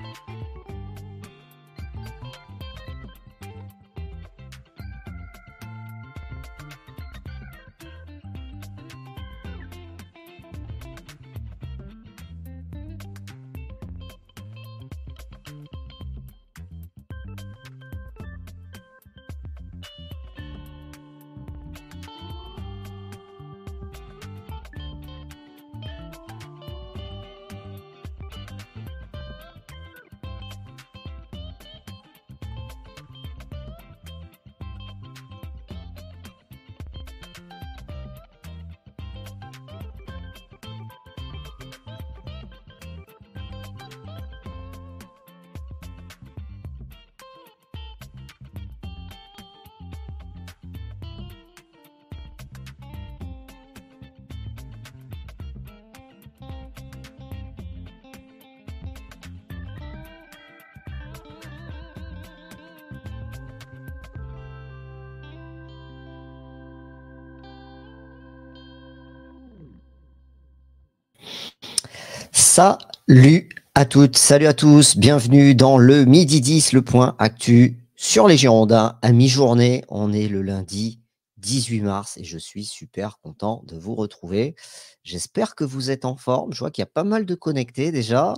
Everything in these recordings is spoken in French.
Thank you. Salut à toutes, salut à tous, bienvenue dans le Midi 10, le point actu sur les Girondins. À mi-journée, on est le lundi 18 mars et je suis super content de vous retrouver. J'espère que vous êtes en forme. Je vois qu'il y a pas mal de connectés déjà.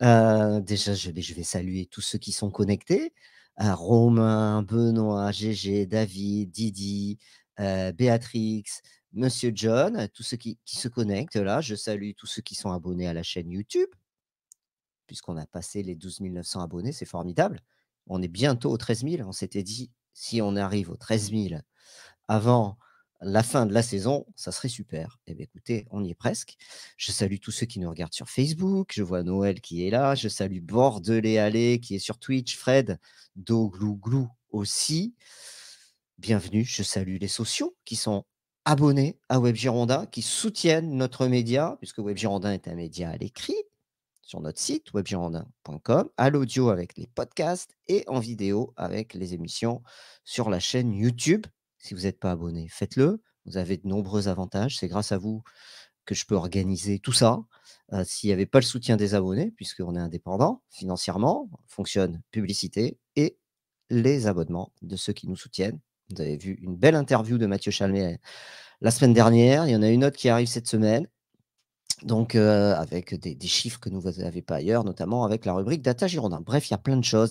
Euh, déjà, je vais, saluer tous ceux qui sont connectés. Euh, Romain, Benoît, GG, David, Didi, euh, Béatrix, Monsieur John, tous ceux qui, se connectent là. Je salue tous ceux qui sont abonnés à la chaîne YouTube, puisqu'on a passé les 12 900 abonnés, c'est formidable. On est bientôt aux 13 000. On s'était dit, si on arrive aux 13 000 avant la fin de la saison, ça serait super. Eh bien, écoutez, on y est presque. Je salue tous ceux qui nous regardent sur Facebook. Je vois Noël qui est là. Je salue Bordelais Allé qui est sur Twitch. Fred, Doglouglou aussi. Bienvenue. Je salue les sociaux qui sont abonnés à Web qui soutiennent notre média, puisque Web est un média à l'écrit, sur notre site webgirondin.com, à l'audio avec les podcasts et en vidéo avec les émissions sur la chaîne YouTube. Si vous n'êtes pas abonné, faites-le. Vous avez de nombreux avantages. C'est grâce à vous que je peux organiser tout ça. Euh, s'il n'y avait pas le soutien des abonnés, puisqu'on est indépendant financièrement, fonctionne publicité et les abonnements de ceux qui nous soutiennent vous avez vu une belle interview de Mathieu Chalmé euh, la semaine dernière. Il y en a une autre qui arrive cette semaine. Donc, euh, avec des, chiffres que vous n'avez pas ailleurs, notamment avec la rubrique Data Girondin. Bref, il y a plein de choses.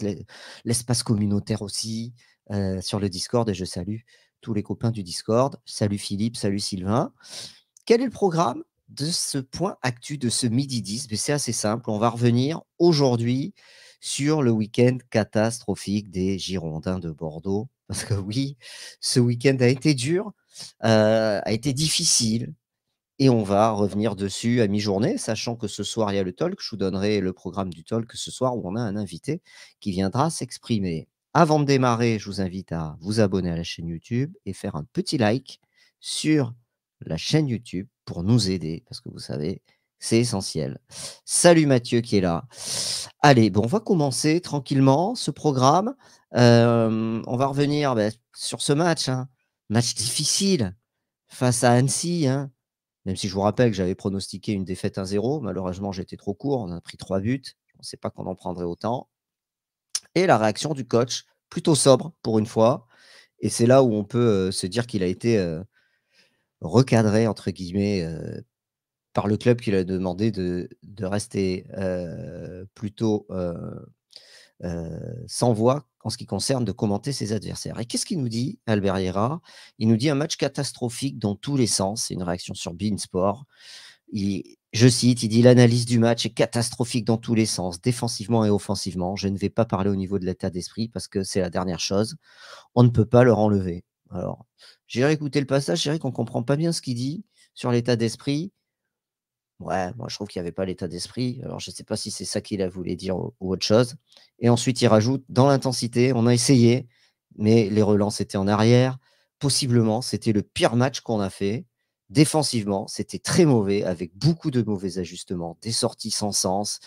L'espace communautaire aussi euh, sur le Discord. Et je salue tous les copains du Discord. Salut Philippe, salut Sylvain. Quel est le programme de ce point actu de ce midi 10 C'est assez simple. On va revenir aujourd'hui sur le week-end catastrophique des Girondins de Bordeaux parce que oui, ce week-end a été dur, euh, a été difficile. Et on va revenir dessus à mi-journée, sachant que ce soir, il y a le talk. Je vous donnerai le programme du talk ce soir où on a un invité qui viendra s'exprimer. Avant de démarrer, je vous invite à vous abonner à la chaîne YouTube et faire un petit like sur la chaîne YouTube pour nous aider, parce que vous savez, c'est essentiel. Salut Mathieu qui est là. Allez, bon, on va commencer tranquillement ce programme. Euh, on va revenir ben, sur ce match. Hein. Match difficile face à Annecy. Hein. Même si je vous rappelle que j'avais pronostiqué une défaite 1-0. Malheureusement, j'étais trop court. On a pris trois buts. On ne sait pas qu'on en prendrait autant. Et la réaction du coach, plutôt sobre pour une fois. Et c'est là où on peut euh, se dire qu'il a été euh, recadré, entre guillemets, par le club qui lui a demandé de, rester euh, plutôt euh, euh, sans voix en ce qui concerne de commenter ses adversaires. Et qu'est-ce qu'il nous dit, Albert Herrera Il nous dit un match catastrophique dans tous les sens. C'est une réaction sur Beansport. Il, je cite, il dit l'analyse du match est catastrophique dans tous les sens, défensivement et offensivement. Je ne vais pas parler au niveau de l'état d'esprit parce que c'est la dernière chose. On ne peut pas leur enlever. Alors, j'ai réécouté le passage, j'ai qu'on ne comprend pas bien ce qu'il dit sur l'état d'esprit. Ouais, moi je trouve qu'il n'y avait pas l'état d'esprit. Alors je ne sais pas si c'est ça qu'il a voulu dire ou, autre chose. Et ensuite il rajoute dans l'intensité, on a essayé, mais les relances étaient en arrière. Possiblement, c'était le pire match qu'on a fait. Défensivement, c'était très mauvais, avec beaucoup de mauvais ajustements, des sorties sans sens,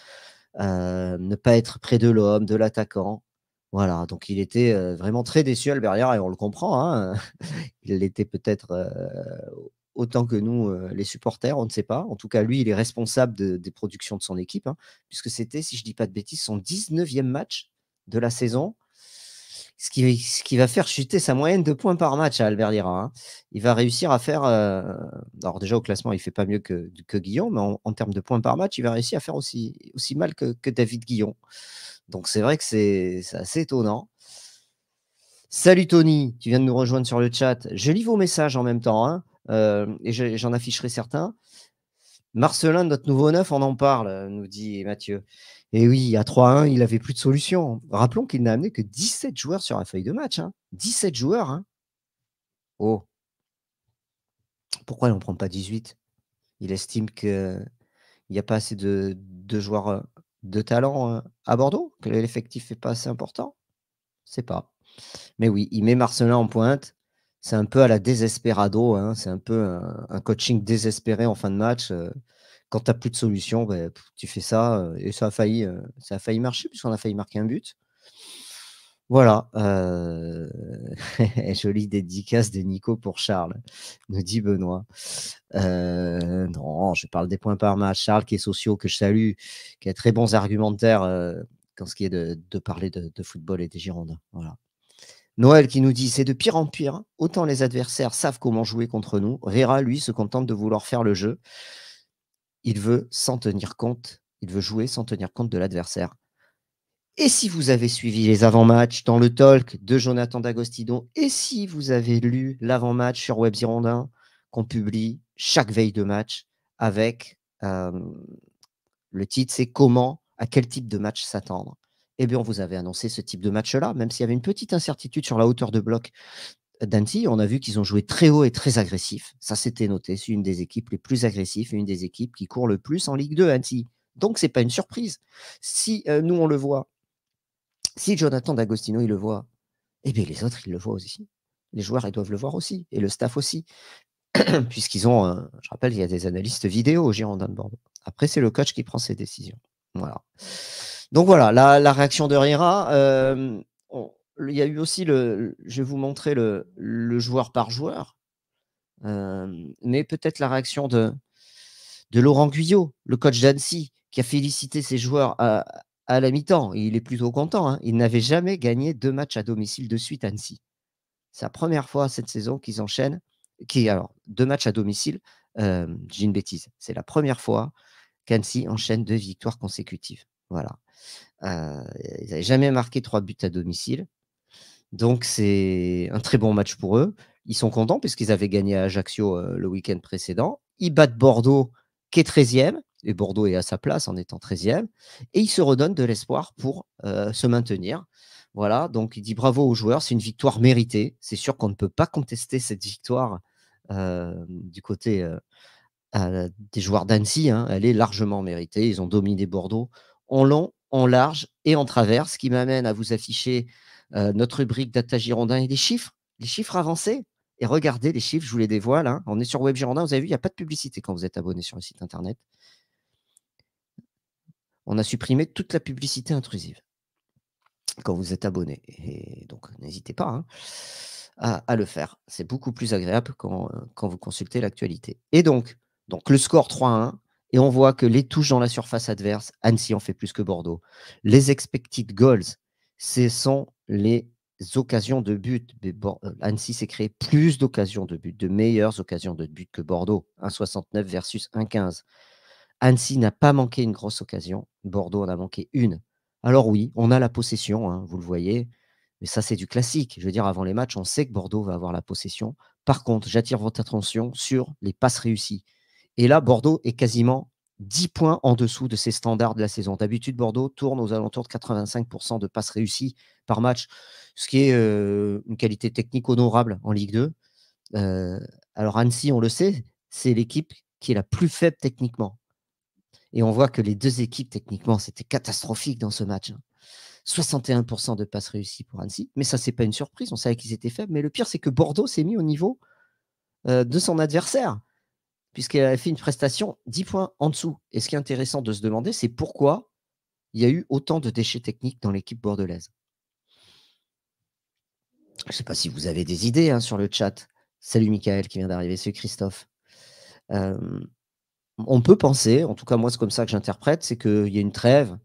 euh, ne pas être près de l'homme, de l'attaquant. Voilà, donc il était euh, vraiment très déçu, Albert et on le comprend. Hein. il était peut-être euh, autant que nous, euh, les supporters, on ne sait pas. En tout cas, lui, il est responsable des productions de son équipe, hein, puisque c'était, si je ne dis pas de bêtises, son 19e match de la saison, ce qui, va faire chuter sa moyenne de points par match à Albert Lira. Hein. Il va réussir à faire, euh, alors déjà au classement, il ne fait pas mieux que, Guillaume, mais en, termes de points par match, il va réussir à faire aussi, aussi mal que, David Guillon. Donc c'est vrai que c'est assez étonnant. Salut Tony, tu viens de nous rejoindre sur le chat. Je lis vos messages en même temps. Hein. Euh, et j'en afficherai certains. Marcelin, notre nouveau neuf, on en parle, nous dit Mathieu. Et eh oui, à 3-1, il n'avait plus de solution. Rappelons qu'il n'a amené que 17 joueurs sur la feuille de match. 17 hein. joueurs. Hein. Oh. Pourquoi il n'en prend pas 18 Il estime qu'il n'y a pas assez de, de, joueurs euh, de talent euh, à Bordeaux, que l'effectif n'est pas assez important. C'est pas. Mais oui, il met Marcelin en pointe c'est un peu à la désespérado, hein. c'est un peu un, coaching désespéré en fin de match. Euh. quand tu n'as plus de solution, ben, tu fais ça euh, et ça a failli, euh, ça a failli marcher puisqu'on a failli marquer un but. Voilà, jolie dédicace de Nico pour Charles, nous dit Benoît. non, je parle des points par match. Charles qui est socio, que je salue, qui a très bons argumentaires quand ce qui est de, parler de, de, football et des Girondins. Voilà. Noël qui nous dit c'est de pire en pire, autant les adversaires savent comment jouer contre nous. Vera, lui, se contente de vouloir faire le jeu. Il veut s'en tenir compte, il veut jouer sans tenir compte de l'adversaire. Et si vous avez suivi les avant-matchs dans le talk de Jonathan d'agostidon et si vous avez lu l'avant-match sur Web qu'on publie chaque veille de match avec euh, le titre, c'est comment, à quel type de match s'attendre eh bien, on vous avait annoncé ce type de match-là, même s'il y avait une petite incertitude sur la hauteur de bloc d'Anti. On a vu qu'ils ont joué très haut et très agressif. Ça, c'était noté. C'est une des équipes les plus agressives une des équipes qui court le plus en Ligue 2, Anti. Donc, ce n'est pas une surprise. Si euh, nous, on le voit, si Jonathan D'Agostino, il le voit, eh bien, les autres, ils le voient aussi. Les joueurs, ils doivent le voir aussi, et le staff aussi. Puisqu'ils ont, je rappelle, il y a des analystes vidéo au Girondin de Bordeaux. Après, c'est le coach qui prend ses décisions. Voilà. Donc voilà, la, réaction de Rira. Euh, il y a eu aussi le. Je vais vous montrer le, joueur par joueur. Euh, mais peut-être la réaction de, Laurent Guyot, le coach d'Annecy, qui a félicité ses joueurs à, la mi-temps. Il est plutôt content. Hein. Il n'avait jamais gagné deux matchs à domicile de suite à Annecy. C'est la première fois cette saison qu'ils enchaînent. Qui, alors, deux matchs à domicile, euh, j'ai une bêtise. C'est la première fois qu'Annecy enchaîne deux victoires consécutives. Voilà. Euh, ils n'avaient jamais marqué trois buts à domicile. Donc c'est un très bon match pour eux. Ils sont contents puisqu'ils avaient gagné à Ajaccio euh, le week-end précédent. Ils battent Bordeaux qui est 13e. Et Bordeaux est à sa place en étant 13e. Et ils se redonnent de l'espoir pour euh, se maintenir. Voilà, donc il dit bravo aux joueurs, c'est une victoire méritée. C'est sûr qu'on ne peut pas contester cette victoire du côté des joueurs d'Annecy. Hein. Elle est largement méritée. Ils ont dominé Bordeaux en long, en large et en travers, ce qui m'amène à vous afficher euh, notre rubrique Data Girondin et les chiffres, les chiffres avancés. Et regardez les chiffres, je vous les dévoile. Hein. On est sur Web Girondin, vous avez vu, il n'y a pas de publicité quand vous êtes abonné sur le site internet. On a supprimé toute la publicité intrusive quand vous êtes abonné. Et donc, n'hésitez pas hein, à, le faire. C'est beaucoup plus agréable quand, euh, quand vous consultez l'actualité. Et donc, donc, le score 3-1, et on voit que les touches dans la surface adverse, Annecy en fait plus que Bordeaux. Les expected goals, ce sont les occasions de but. Euh, Annecy s'est créé plus d'occasions de but, de meilleures occasions de but que Bordeaux. 1,69 versus 1,15. Annecy n'a pas manqué une grosse occasion. Bordeaux en a manqué une. Alors oui, on a la possession, hein, vous le voyez. Mais ça, c'est du classique. Je veux dire, avant les matchs, on sait que Bordeaux va avoir la possession. Par contre, j'attire votre attention sur les passes réussies. Et là, Bordeaux est quasiment 10 points en dessous de ses standards de la saison. D'habitude, Bordeaux tourne aux alentours de 85% de passes réussies par match, ce qui est euh, une qualité technique honorable en Ligue 2. Euh, alors Annecy, on le sait, c'est l'équipe qui est la plus faible techniquement. Et on voit que les deux équipes, techniquement, c'était catastrophique dans ce match. 61% hein. de passes réussies pour Annecy. Mais ça, n'est pas une surprise. On savait qu'ils étaient faibles. Mais le pire, c'est que Bordeaux s'est mis au niveau euh, de son adversaire puisqu'elle a fait une prestation 10 points en dessous. Et ce qui est intéressant de se demander, c'est pourquoi il y a eu autant de déchets techniques dans l'équipe bordelaise. Je ne sais pas si vous avez des idées hein, sur le chat. Salut Michael qui vient d'arriver, c'est Christophe. Euh, on peut penser, en tout cas moi c'est comme ça que j'interprète, c'est qu'il y a une trêve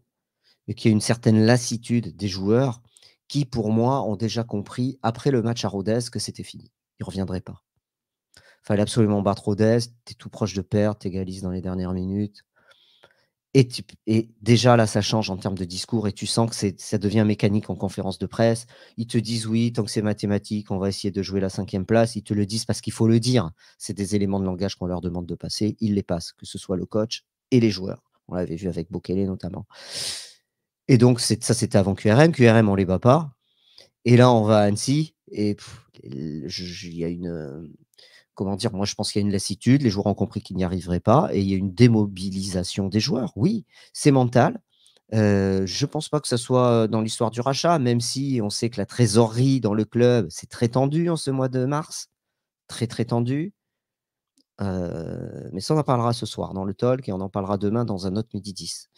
et qu'il y a une certaine lassitude des joueurs qui, pour moi, ont déjà compris après le match à Rodez que c'était fini. Ils ne reviendraient pas fallait absolument battre tu es tout proche de perdre, égalises dans les dernières minutes. Et, déjà là, ça change en termes de discours et tu sens que ça devient mécanique en conférence de presse. Ils te disent oui, tant que c'est mathématique, on va essayer de jouer la cinquième place. Ils te le disent parce qu'il faut le dire. C'est des éléments de langage qu'on leur demande de passer. Ils les passent, que ce soit le coach et les joueurs. On l'avait vu avec Bokele notamment. Et donc, ça, c'était avant QRM. QRM, on les bat pas. Et là, on va à Annecy et il y a une comment dire, moi je pense qu'il y a une lassitude, les joueurs ont compris qu'ils n'y arriveraient pas, et il y a une démobilisation des joueurs. Oui, c'est mental. Euh, je ne pense pas que ce soit euh, dans l'histoire du rachat, même si on sait que la trésorerie dans le club, c'est très tendu en ce mois de mars, très très tendu. Euh, mais ça, on en parlera ce soir dans le talk et on en parlera demain dans un autre midi 10.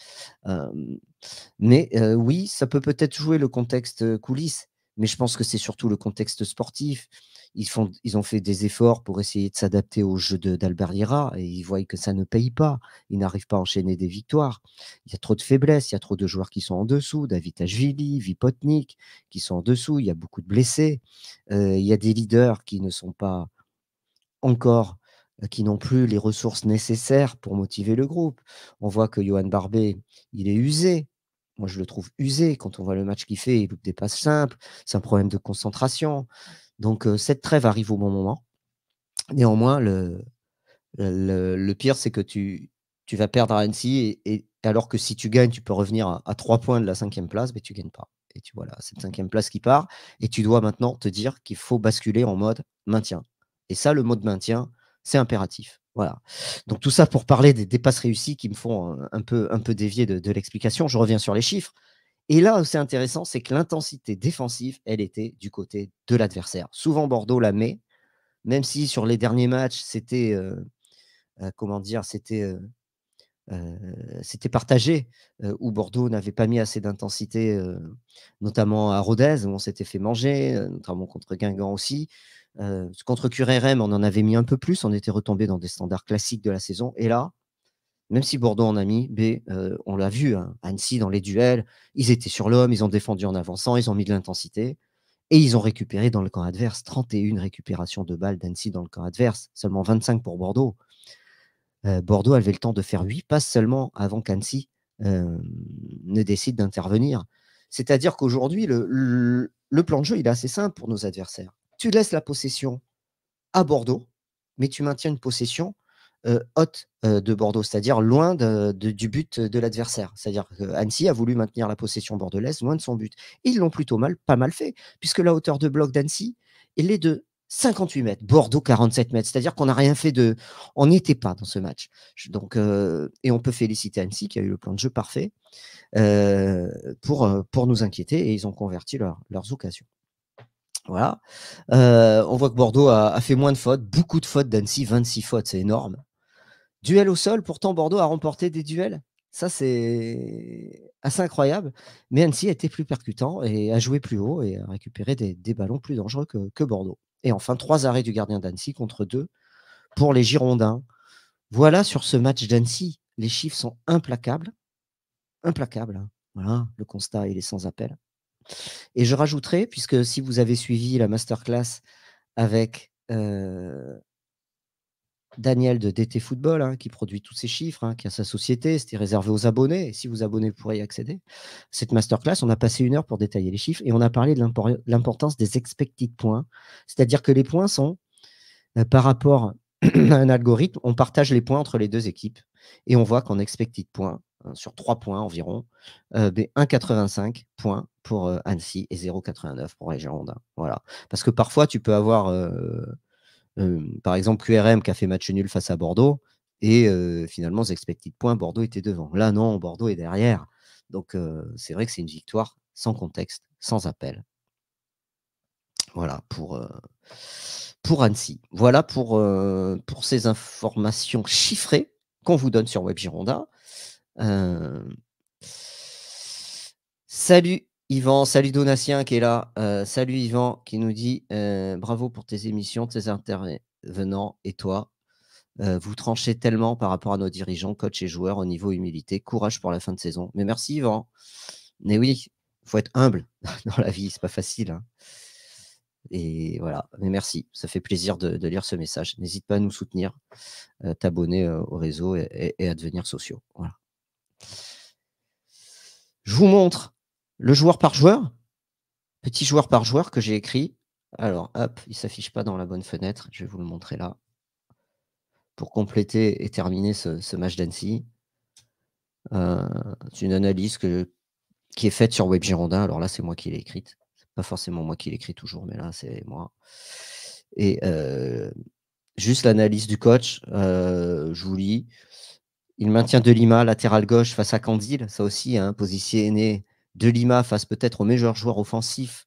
mais oui, ça peut peut-être jouer le contexte coulisses, mais je pense que c'est surtout le contexte sportif. Ils, font, ils ont fait des efforts pour essayer de s'adapter au jeu Lira et ils voient que ça ne paye pas. Ils n'arrivent pas à enchaîner des victoires. Il y a trop de faiblesses, il y a trop de joueurs qui sont en dessous, David Ajvili, Vipotnik, qui sont en dessous, il y a beaucoup de blessés. Euh, il y a des leaders qui ne sont pas encore euh, qui n'ont plus les ressources nécessaires pour motiver le groupe. On voit que Johan Barbet, il est usé, moi, je le trouve usé quand on voit le match qu'il fait. Il loupe des passes simples. C'est un problème de concentration. Donc, euh, cette trêve arrive au bon moment. Néanmoins, le, pire, c'est que tu, vas perdre à Annecy. Et, alors que si tu gagnes, tu peux revenir à, trois points de la cinquième place, mais tu ne gagnes pas. Et tu vois là, cette cinquième place qui part. Et tu dois maintenant te dire qu'il faut basculer en mode maintien. Et ça, le mode maintien, c'est impératif. Voilà. Donc tout ça pour parler des, dépasses réussis réussies qui me font euh, un peu, un peu dévier de, l'explication. Je reviens sur les chiffres. Et là c'est intéressant, c'est que l'intensité défensive, elle était du côté de l'adversaire. Souvent Bordeaux la met, même si sur les derniers matchs, c'était euh, euh, comment dire, c'était c'était partagé, où Bordeaux n'avait pas mis assez d'intensité, notamment à Rodez, où on s'était fait manger, notamment contre Guingamp aussi. Euh, contre QRM, on en avait mis un peu plus, on était retombé dans des standards classiques de la saison. Et là, même si Bordeaux en a mis, B, euh, on l'a vu, hein, Annecy dans les duels, ils étaient sur l'homme, ils ont défendu en avançant, ils ont mis de l'intensité. Et ils ont récupéré dans le camp adverse 31 récupérations de balles d'Annecy dans le camp adverse, seulement 25 pour Bordeaux. Euh, Bordeaux avait le temps de faire 8 passes seulement avant qu'Annecy ne décide d'intervenir. C'est-à-dire qu'aujourd'hui, le, le, plan de jeu, il est assez simple pour nos adversaires tu laisses la possession à Bordeaux, mais tu maintiens une possession haute de Bordeaux, c'est-à-dire loin du but de l'adversaire. C'est-à-dire qu'Annecy a voulu maintenir la possession bordelaise loin de son but. Ils l'ont plutôt mal, pas mal fait, puisque la hauteur de bloc d'Annecy, elle est de 58 mètres, Bordeaux 47 mètres. C'est-à-dire qu'on n'a rien fait de. On n'était pas dans ce match. Donc, et on peut féliciter Annecy qui a eu le plan de jeu parfait pour, pour nous inquiéter et ils ont converti leurs occasions. Voilà. Euh, on voit que Bordeaux a, fait moins de fautes, beaucoup de fautes d'Annecy, 26 fautes, c'est énorme. Duel au sol, pourtant Bordeaux a remporté des duels. Ça, c'est assez incroyable. Mais Annecy a été plus percutant et a joué plus haut et a récupéré des, ballons plus dangereux que, que, Bordeaux. Et enfin, trois arrêts du gardien d'Annecy contre deux pour les Girondins. Voilà sur ce match d'Annecy. Les chiffres sont implacables. Implacables. Hein. Voilà, le constat, il est sans appel. Et je rajouterai, puisque si vous avez suivi la masterclass avec Daniel de DT Football, hein, qui produit tous ces chiffres, hein, qui a sa société, c'était réservé aux abonnés. Et si vous abonnez, vous pourrez y accéder. Cette masterclass, on a passé une heure pour détailler les chiffres et on a parlé de l'importance des expected points. C'est-à-dire que les points sont, euh, par rapport à un algorithme, on partage les points entre les deux équipes et on voit qu'en expected points, Hein, sur 3 points environ, euh, 1,85 points pour euh, Annecy et 0,89 pour les Girondins. Voilà. Parce que parfois, tu peux avoir, euh, euh, par exemple, QRM qui a fait match nul face à Bordeaux, et finalement, aux expected points, Bordeaux était devant. Là, non, Bordeaux est derrière. Donc, c'est vrai que c'est une victoire sans contexte, sans appel. Voilà pour, pour Annecy. Voilà pour, pour ces informations chiffrées qu'on vous donne sur Web Gironda. Salut Yvan, salut Donatien qui est là. salut Yvan qui nous dit bravo pour tes émissions, tes intervenants et toi. vous tranchez tellement par rapport à nos dirigeants, coachs et joueurs au niveau humilité. Courage pour la fin de saison. Mais merci Yvan. Mais oui, faut être humble dans la vie, c'est pas facile. Hein. Et voilà, mais merci, ça fait plaisir de, lire ce message. N'hésite pas à nous soutenir, t'abonner au réseau et, à devenir sociaux. Voilà. Je vous montre le joueur par joueur, petit joueur par joueur que j'ai écrit. Alors, hop, il ne s'affiche pas dans la bonne fenêtre. Je vais vous le montrer là pour compléter et terminer ce, match d'Annecy. Euh, c'est une analyse que, qui est faite sur Web Alors là, c'est moi qui l'ai écrite. C'est pas forcément moi qui l'écris toujours, mais là, c'est moi. Et euh, juste l'analyse du coach, euh, je vous lis. Il maintient De Lima, latéral gauche face à Candil, ça aussi, un hein, positionné De Lima face peut-être au meilleur joueur offensif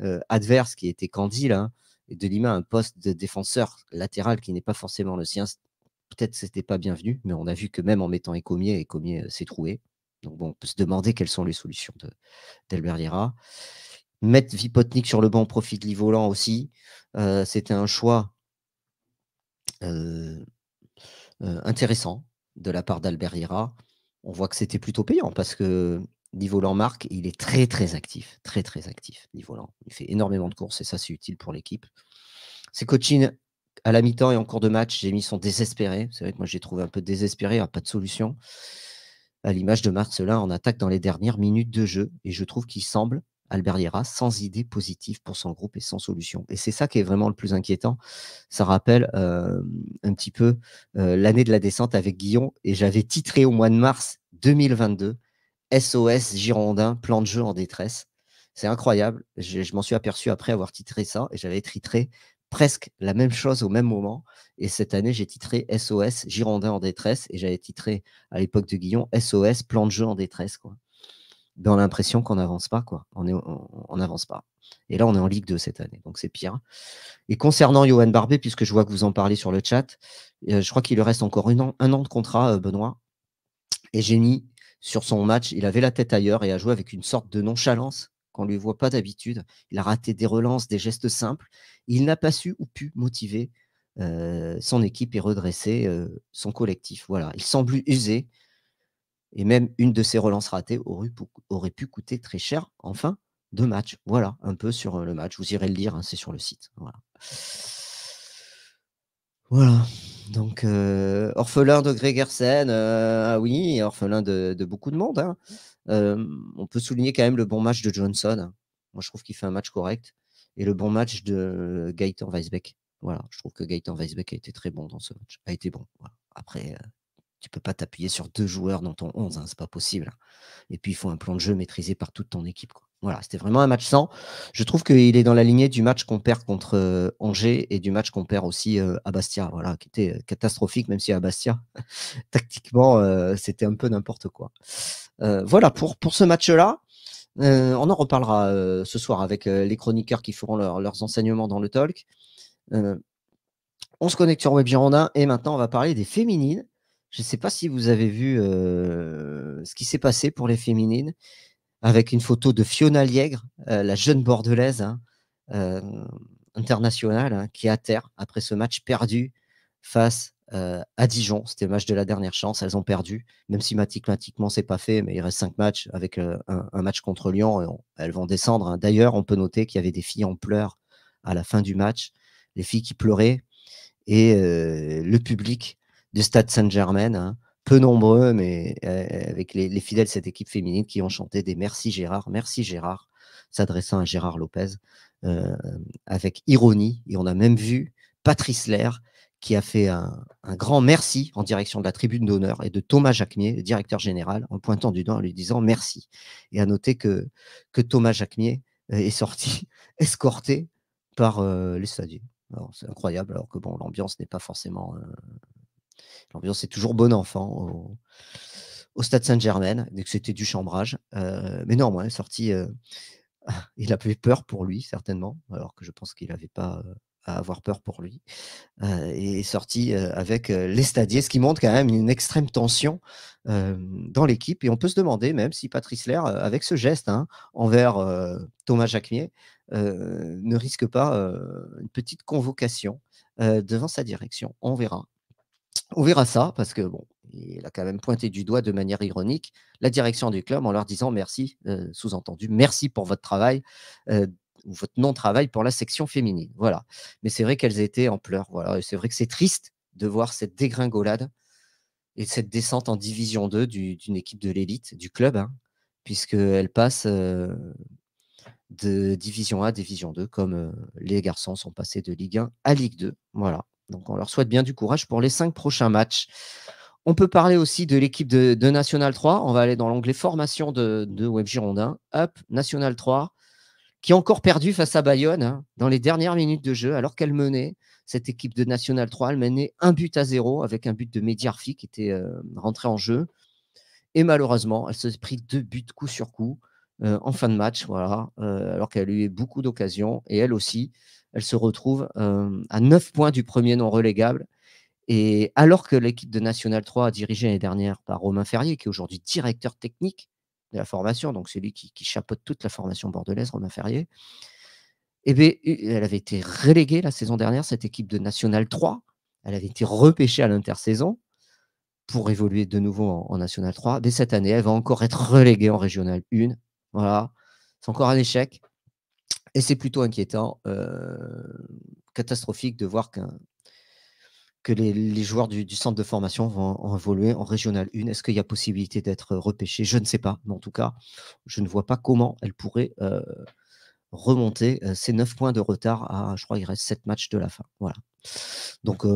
euh, adverse qui était Candil. Hein. et De Lima, un poste de défenseur latéral qui n'est pas forcément le sien. Peut-être c'était pas bienvenu, mais on a vu que même en mettant Ecomier, Ecomier euh, s'est troué. Donc bon, on peut se demander quelles sont les solutions d'Elber Lira. Mettre Vipotnik sur le banc au profit de Livolant aussi, euh, c'était un choix intéressant de la part d'Albert Ira, on voit que c'était plutôt payant parce que niveau marque, il est très très actif, très très actif, niveau l'an. Il fait énormément de courses et ça c'est utile pour l'équipe. C'est coaching à la mi-temps et en cours de match, j'ai mis son désespéré. C'est vrai que moi j'ai trouvé un peu désespéré, a hein, pas de solution. À l'image de Marcelin en attaque dans les dernières minutes de jeu. Et je trouve qu'il semble Albert sans idée positive pour son groupe et sans solution. Et c'est ça qui est vraiment le plus inquiétant. Ça rappelle un petit peu l'année de la descente avec Guillaume et j'avais titré au mois de mars 2022 SOS Girondin, plan de jeu en détresse. C'est incroyable. Je, m'en suis aperçu après avoir titré ça, et j'avais titré presque la même chose au même moment. Et cette année, j'ai titré SOS Girondin en détresse, et j'avais titré à l'époque de Guillaume SOS plan de jeu en détresse. Quoi dans l'impression qu'on n'avance pas, quoi. On n'avance pas. Et là, on est en Ligue 2 cette année, donc c'est pire. Et concernant Johan Barbet, puisque je vois que vous en parlez sur le chat, euh, je crois qu'il lui reste encore un an de contrat, euh, Benoît. Et j'ai sur son match, il avait la tête ailleurs et a joué avec une sorte de nonchalance qu'on ne lui voit pas d'habitude. Il a raté des relances, des gestes simples. Il n'a pas su ou pu motiver euh, son équipe et redresser son collectif. Voilà, il semble usé, et même une de ces relances ratées aurait pu, aurait pu coûter très cher en fin de match. Voilà, un peu sur euh, le match. Vous irez le lire, hein, c'est sur le site. Voilà. Donc, euh, orphelin de Gregersen, euh, ah oui, orphelin de, beaucoup de monde. Hein. on peut souligner quand même le bon match de Johnson. Moi, je trouve qu'il fait un match correct. Et le bon match de Gaëtan Weisbeck. Voilà, je trouve que Gaëtan Weisbeck a été très bon dans ce match. A été bon. Après, tu ne peux pas t'appuyer sur deux joueurs dans ton 11, hein, c'est pas possible. Hein. Et puis il faut un plan de jeu maîtrisé par toute ton équipe. Voilà, c'était vraiment un match sans. Je trouve qu'il est dans la lignée du match qu'on perd contre euh, Angers et du match qu'on perd aussi euh, à Bastia, voilà, qui était euh, catastrophique, même si à Bastia, tactiquement, c'était un peu n'importe quoi. voilà, pour, pour ce match-là, on en reparlera ce soir avec les chroniqueurs qui feront leurs enseignements dans le talk. on se connecte sur WebGirondin et maintenant on va parler des féminines. Je ne sais pas si vous avez vu euh, ce qui s'est passé pour les féminines avec une photo de Fiona Liègre, euh, la jeune bordelaise hein, euh, internationale, hein, qui est à terre après ce match perdu face à Dijon. C'était le match de la dernière chance, elles ont perdu, même si mathématiquement ce n'est pas fait, mais il reste cinq matchs avec un, match contre Lyon, et elles vont descendre. Hein. D'ailleurs, on peut noter qu'il y avait des filles en pleurs à la fin du match, les filles qui pleuraient, et le public du Stade Saint-Germain, hein. peu nombreux, mais euh, avec les, fidèles de cette équipe féminine qui ont chanté des merci Gérard, merci Gérard, s'adressant à Gérard Lopez euh, avec ironie. Et on a même vu Patrice Lair qui a fait un, grand merci en direction de la tribune d'honneur et de Thomas Jacquemier, le directeur général, en pointant du doigt en lui disant merci. Et à noter que, que Thomas Jacquemier euh, est sorti escorté par les les alors C'est incroyable, alors que bon, l'ambiance n'est pas forcément L'ambiance est toujours bon enfant au, Stade Saint-Germain, dès que c'était du chambrage. Euh, mais non, sorti, il euh, il avait peur pour lui, certainement, alors que je pense qu'il n'avait pas euh, à avoir peur pour lui. et sorti avec les stadiers, ce qui montre quand même une extrême tension dans l'équipe. Et on peut se demander même si Patrice Lair, avec ce geste hein, envers Thomas Jacquemier, ne risque pas une petite convocation devant sa direction. On verra on verra ça, parce que bon, il a quand même pointé du doigt de manière ironique la direction du club en leur disant merci, euh, sous-entendu, merci pour votre travail. Euh, ou votre non-travail pour la section féminine. Voilà. Mais c'est vrai qu'elles étaient en pleurs. Voilà. C'est vrai que c'est triste de voir cette dégringolade et cette descente en division 2 d'une équipe de l'élite, du club, hein, puisqu'elle passe euh, de division 1 à division 2, comme les garçons sont passés de Ligue 1 à Ligue 2. Voilà. Donc on leur souhaite bien du courage pour les cinq prochains matchs. On peut parler aussi de l'équipe de, National 3. On va aller dans l'onglet formation de, de, Web Girondin. Hop, National 3, qui a encore perdu face à Bayonne hein, dans les dernières minutes de jeu, alors qu'elle menait. Cette équipe de National 3, elle menait un but à zéro avec un but de Mediarfi qui était euh, rentré en jeu. Et malheureusement, elle s'est pris deux buts coup sur coup euh, en fin de match, voilà, euh, alors qu'elle a eu beaucoup d'occasions et elle aussi elle se retrouve euh, à 9 points du premier non relégable. Et alors que l'équipe de National 3, dirigée l'année dernière par Romain Ferrier, qui est aujourd'hui directeur technique de la formation, donc c'est lui qui, chapeaute toute la formation bordelaise, Romain Ferrier, eh elle avait été reléguée la saison dernière, cette équipe de National 3. Elle avait été repêchée à l'intersaison pour évoluer de nouveau en, National 3. Dès cette année, elle va encore être reléguée en Régional 1. Voilà, c'est encore un échec. Et c'est plutôt inquiétant, euh, catastrophique de voir que les, joueurs du, centre de formation vont évoluer en régional 1. Est-ce qu'il y a possibilité d'être repêché Je ne sais pas, mais en tout cas, je ne vois pas comment elle pourrait euh, remonter euh, ces 9 points de retard à, je crois, il reste 7 matchs de la fin. Voilà. Donc,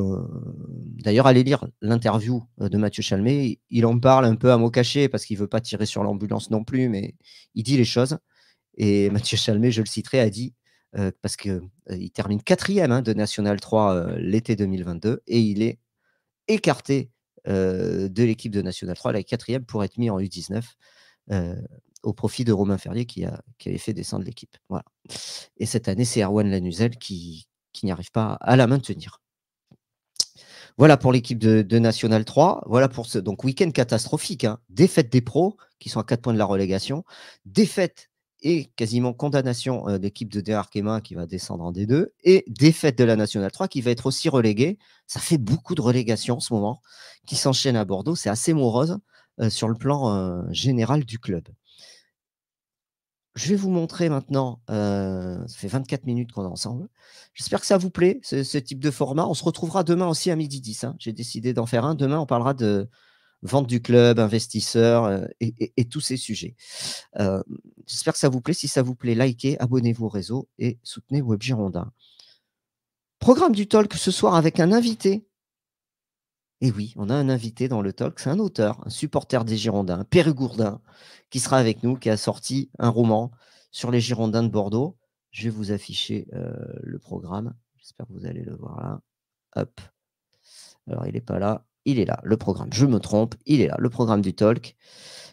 d'ailleurs, allez lire l'interview de Mathieu Chalmé. Il en parle un peu à mot cachés parce qu'il ne veut pas tirer sur l'ambulance non plus, mais il dit les choses. Et Mathieu Chalmé, je le citerai, a dit, euh, parce qu'il euh, termine quatrième hein, de National 3 euh, l'été 2022, et il est écarté de l'équipe de National 3, la quatrième, pour être mis en U19 au profit de Romain Ferrier qui, a, qui avait fait descendre l'équipe. Voilà. Et cette année, c'est Erwan Lanuzel qui, qui n'y arrive pas à la maintenir. Voilà pour l'équipe de, National 3. Voilà pour ce donc week-end catastrophique. Hein. Défaite des pros, qui sont à 4 points de la relégation. Défaite et quasiment condamnation euh, de l'équipe de qui va descendre en D2 et défaite de la Nationale 3 qui va être aussi reléguée. Ça fait beaucoup de relégations en ce moment qui s'enchaînent à Bordeaux. C'est assez morose euh, sur le plan euh, général du club. Je vais vous montrer maintenant, ça fait 24 minutes qu'on est ensemble. J'espère que ça vous plaît, ce, type de format. On se retrouvera demain aussi à midi 10. Hein. J'ai décidé d'en faire un. Demain, on parlera de, vente du club, investisseurs euh, et, tous ces sujets. Euh, j'espère que ça vous plaît. Si ça vous plaît, likez, abonnez-vous au réseau et soutenez Web Girondin. Programme du talk ce soir avec un invité. Et eh oui, on a un invité dans le talk, c'est un auteur, un supporter des Girondins, un qui sera avec nous, qui a sorti un roman sur les Girondins de Bordeaux. Je vais vous afficher euh, le programme. J'espère que vous allez le voir là. Hop. Alors, il n'est pas là il est là. Le programme, je me trompe, il est là. Le programme du talk.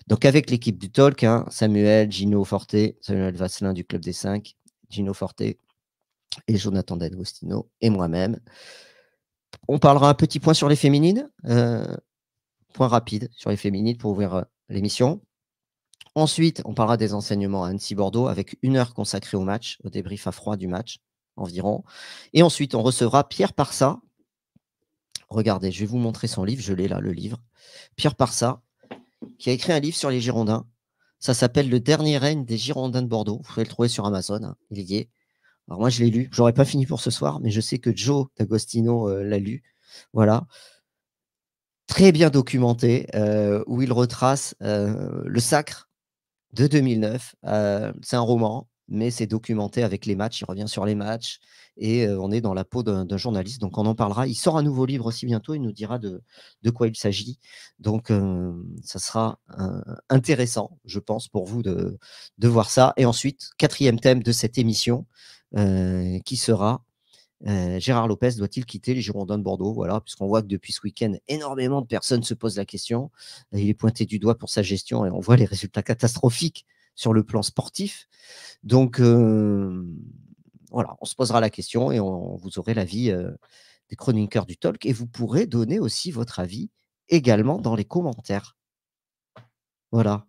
Donc avec l'équipe du talk, hein, Samuel, Gino Forte, Samuel Vasselin du Club des 5, Gino Forte et Jonathan D'Agostino et moi-même. On parlera un petit point sur les féminines, euh, point rapide sur les féminines pour ouvrir euh, l'émission. Ensuite, on parlera des enseignements à Annecy-Bordeaux avec une heure consacrée au match, au débrief à froid du match environ. Et ensuite, on recevra Pierre Parsa, Regardez, je vais vous montrer son livre, je l'ai là, le livre. Pierre Parsa, qui a écrit un livre sur les Girondins. Ça s'appelle Le dernier règne des Girondins de Bordeaux. Vous pouvez le trouver sur Amazon, hein, il y est. Alors moi, je l'ai lu. J'aurais pas fini pour ce soir, mais je sais que Joe D'Agostino euh, l'a lu. Voilà. Très bien documenté, euh, où il retrace euh, le sacre de 2009. C'est un roman mais c'est documenté avec les matchs, il revient sur les matchs, et on est dans la peau d'un journaliste, donc on en parlera. Il sort un nouveau livre aussi bientôt, il nous dira de, quoi il s'agit. Donc ça sera intéressant, je pense, pour vous de, de, voir ça. Et ensuite, quatrième thème de cette émission, qui sera Gérard Lopez doit-il quitter les Girondins de Bordeaux Voilà, puisqu'on voit que depuis ce week-end, énormément de personnes se posent la question. Il est pointé du doigt pour sa gestion et on voit les résultats catastrophiques sur le plan sportif. Donc, euh, voilà, on se posera la question et on, vous aurez l'avis euh, des chroniqueurs du talk et vous pourrez donner aussi votre avis également dans les commentaires. Voilà.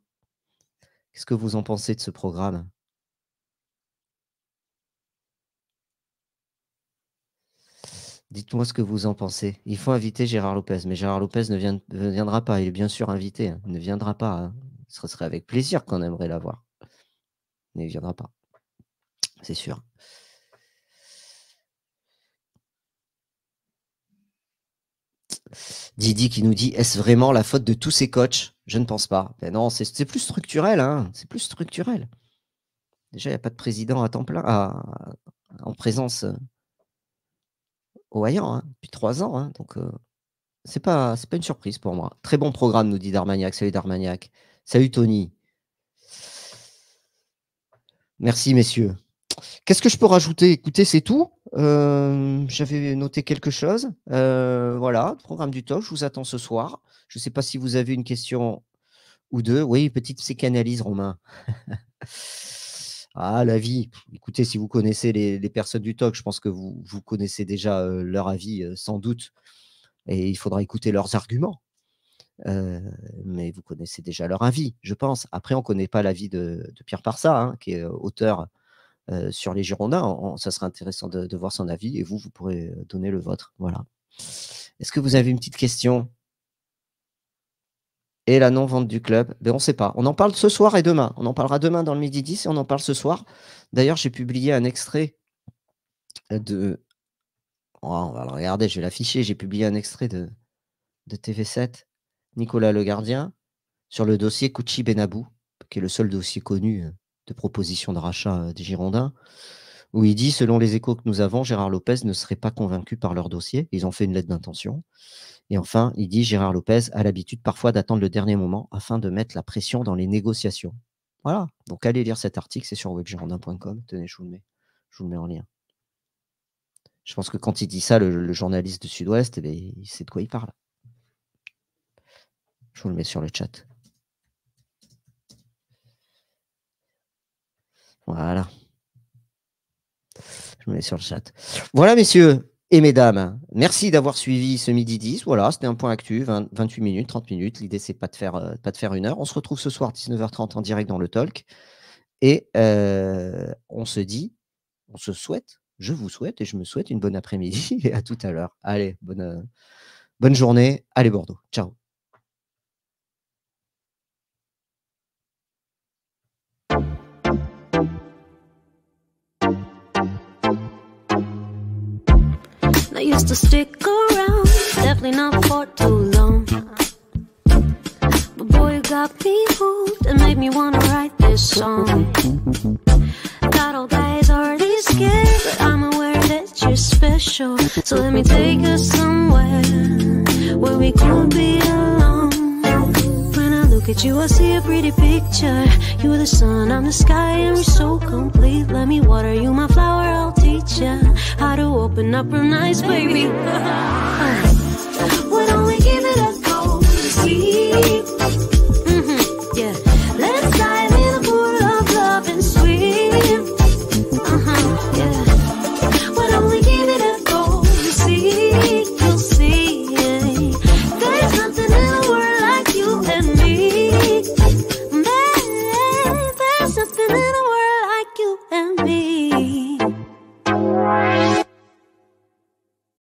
Qu'est-ce que vous en pensez de ce programme Dites-moi ce que vous en pensez. Il faut inviter Gérard Lopez, mais Gérard Lopez ne, viendra pas. Il est bien sûr invité, hein. il ne viendra pas. Hein ce serait avec plaisir qu'on aimerait l'avoir. Mais il ne viendra pas. C'est sûr. Didi qui nous dit est-ce vraiment la faute de tous ces coachs Je ne pense pas. Mais non, c'est plus structurel. Hein. c'est plus structurel. Déjà, il n'y a pas de président à temps plein, en présence euh, au hein, depuis trois ans. Ce hein. donc, euh, c'est pas, pas une surprise pour moi. Très bon programme, nous dit Darmagnac. Salut Darmagnac. Salut Tony. Merci messieurs. Qu'est-ce que je peux rajouter Écoutez, c'est tout. Euh, j'avais noté quelque chose. Euh, voilà, programme du talk, je vous attends ce soir. Je ne sais pas si vous avez une question ou deux. Oui, petite psychanalyse, Romain. ah, la vie. Écoutez, si vous connaissez les, personnes du TOC, je pense que vous, vous connaissez déjà euh, leur avis, sans doute. Et il faudra écouter leurs arguments. Euh, mais vous connaissez déjà leur avis, je pense. Après, on ne connaît pas l'avis de, Pierre Parsa, hein, qui est auteur euh, sur les Girondins. ça serait intéressant de, voir son avis et vous, vous pourrez donner le vôtre. Voilà. Est-ce que vous avez une petite question Et la non-vente du club ben, On ne sait pas. On en parle ce soir et demain. On en parlera demain dans le midi 10 et on en parle ce soir. D'ailleurs, j'ai publié un extrait de. Oh, on va le regarder, je vais l'afficher. J'ai publié un extrait de, de TV7 Nicolas Le Gardien, sur le dossier Kouchi Benabou, qui est le seul dossier connu euh, de proposition de rachat euh, des Girondins, où il dit Selon les échos que nous avons, Gérard Lopez ne serait pas convaincu par leur dossier. Ils ont fait une lettre d'intention. Et enfin, il dit Gérard Lopez a l'habitude parfois d'attendre le dernier moment afin de mettre la pression dans les négociations. Voilà. Donc allez lire cet article, c'est sur webgirondin.com. Tenez, je vous le mets. Je vous le mets en lien. Je pense que quand il dit ça, le, journaliste du Sud-Ouest, eh il sait de quoi il parle. Je vous le mets sur le chat. Voilà. Je vous le mets sur le chat. Voilà, messieurs et mesdames. Merci d'avoir suivi ce midi 10. Voilà, c'était un point actu, 28 minutes, 30 minutes. L'idée, c'est pas de faire euh, pas de faire une heure. On se retrouve ce soir à 19h30 en direct dans le talk. Et euh, on se dit, on se souhaite, je vous souhaite et je me souhaite une bonne après-midi et à tout à l'heure. Allez, bonne, euh, bonne journée. Allez Bordeaux. Ciao. I used to stick around, definitely not for too long. But boy, you got me hooked and made me wanna write this song. Got all guys already scared, but I'm aware that you're special. So let me take us somewhere where we could be alone at you, I see a pretty picture. You're the sun, I'm the sky, and we're so complete. Let me water you, my flower, I'll teach you how to open up real nice, baby. Why don't we give it a go? See?